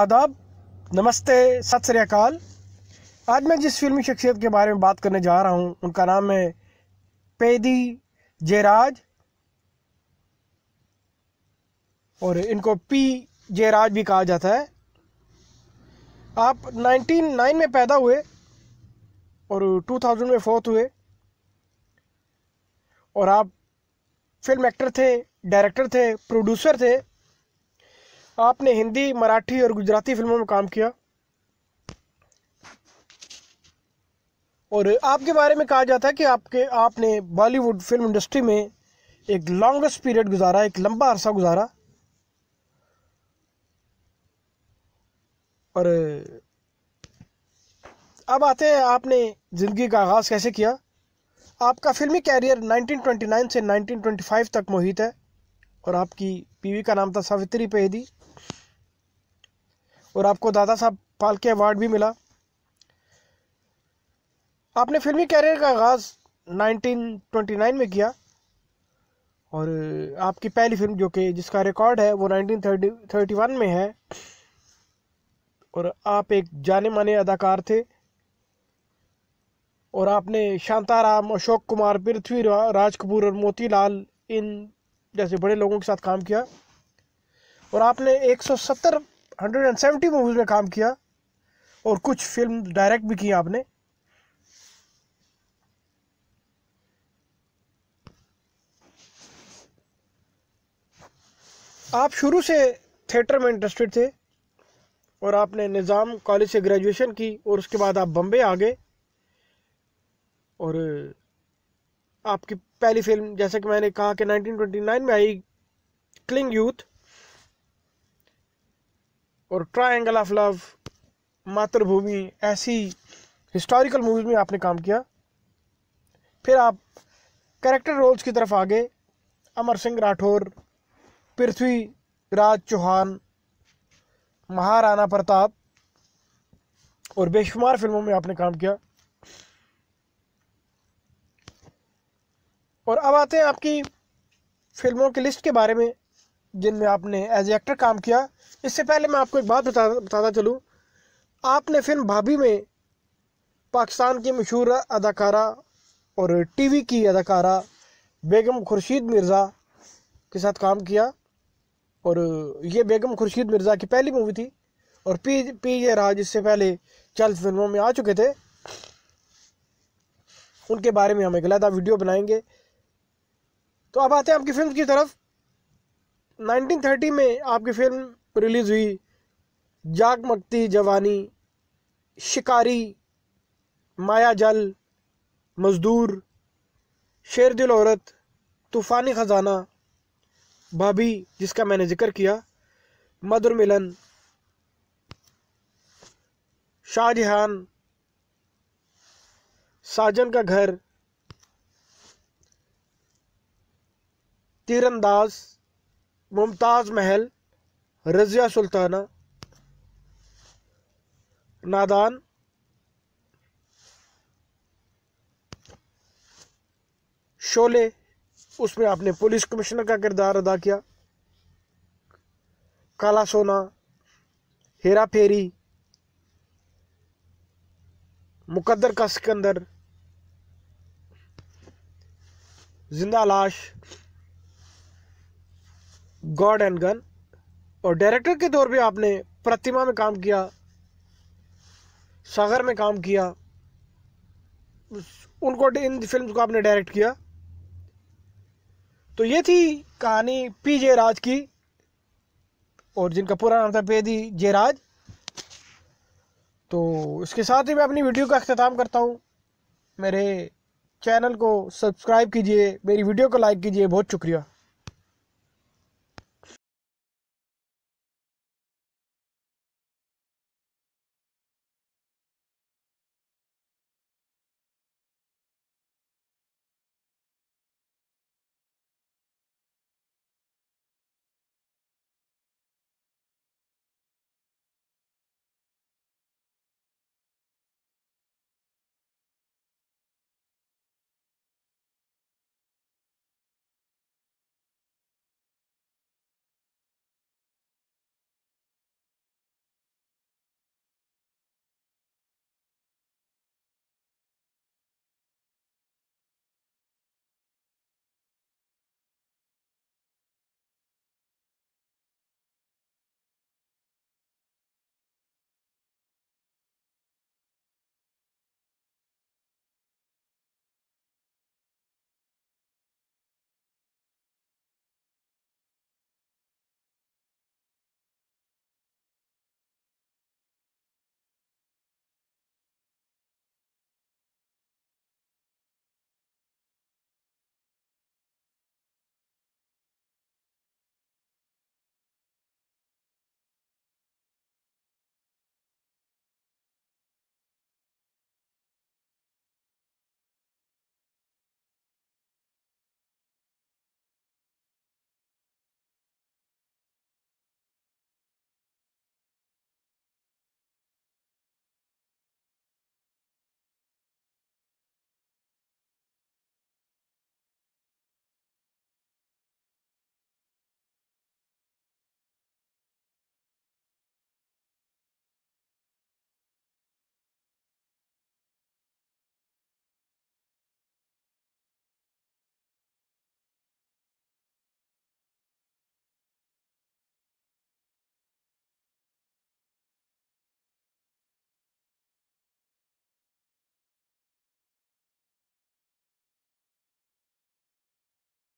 आदाब नमस्ते सत श्रीकाल आज मैं जिस फिल्मी शख्सियत के बारे में बात करने जा रहा हूँ उनका नाम है पेदी जयराज और इनको पी जयराज भी कहा जाता है आप 1909 में पैदा हुए और 2000 में फोर्थ हुए और आप फिल्म एक्टर थे डायरेक्टर थे प्रोड्यूसर थे आपने हिंदी मराठी और गुजराती फिल्मों में काम किया और आपके बारे में कहा जाता है कि आपके आपने बॉलीवुड फिल्म इंडस्ट्री में एक लॉन्गेस्ट पीरियड गुजारा एक लंबा अरसा गुजारा और अब आते हैं आपने ज़िंदगी का आगाज़ कैसे किया आपका फिल्मी कैरियर 1929 से 1925 तक मोहित है और आपकी बीवी का नाम था सावित्री पेदी और आपको दादा साहब के अवार्ड भी मिला आपने फिल्मी कैरियर का आगाज़ 1929 में किया और आपकी पहली फिल्म जो कि जिसका रिकॉर्ड है वो 1931 में है और आप एक जाने माने अदाकार थे और आपने शांताराम अशोक कुमार पृथ्वी राज कपूर और मोतीलाल इन जैसे बड़े लोगों के साथ काम किया और आपने 170 170 मूवीज़ में काम किया और कुछ फिल्म डायरेक्ट भी की आपने आप शुरू से थिएटर में इंटरेस्टेड थे और आपने निज़ाम कॉलेज से ग्रेजुएशन की और उसके बाद आप बम्बे आ गए और आपकी पहली फिल्म जैसे कि मैंने कहा कि 1929 में आई क्लिंग यूथ और ट्रायंगल ऑफ लव मातृभूमि ऐसी हिस्टोरिकल मूवीज़ में आपने काम किया फिर आप कैरेक्टर रोल्स की तरफ आ गए अमर सिंह राठौर पृथ्वी राज चौहान महाराणा प्रताप और बेशुमार फिल्मों में आपने काम किया और अब आते हैं आपकी फिल्मों की लिस्ट के बारे में जिनमें आपने एज एक्टर काम किया इससे पहले मैं आपको एक बात बता बताता चलूँ आपने फिल्म भाभी में पाकिस्तान की मशहूर अदाकारा और टीवी की अदाकारा बेगम खुर्शीद मिर्ज़ा के साथ काम किया और ये बेगम खुर्शीद मिर्ज़ा की पहली मूवी थी और पी पी जे राज इससे पहले चल फिल्मों में आ चुके थे उनके बारे में हम एक अलहदा वीडियो बनाएंगे तो अब आते हैं आपकी फिल्म की तरफ 1930 में आपकी फिल्म रिलीज़ हुई जागमगती जवानी शिकारी माया जल मजदूर शेर दिल औरत तूफ़ानी ख़जाना भाभी जिसका मैंने ज़िक्र किया मधुर मिलन शाहजहान साजन का घर तीरंदाज मुमताज़ महल रज़िया सुल्ताना नादान शोले उसमें आपने पुलिस कमिश्नर का किरदार अदा किया काला सोना हेरा फेरी मुकद्दर का Sikandar Zinda Laash God and gun और डायरेक्टर के तौर पे आपने प्रतिमा में काम किया सागर में काम किया उनको इन फिल्म को आपने डायरेक्ट किया तो ये थी कहानी पी जे राज की और जिनका पूरा नाम था पेदी जे राज तो इसके साथ ही मैं अपनी वीडियो का अख्ताम करता हूँ मेरे चैनल को सब्सक्राइब कीजिए मेरी वीडियो को लाइक कीजिए बहुत शुक्रिया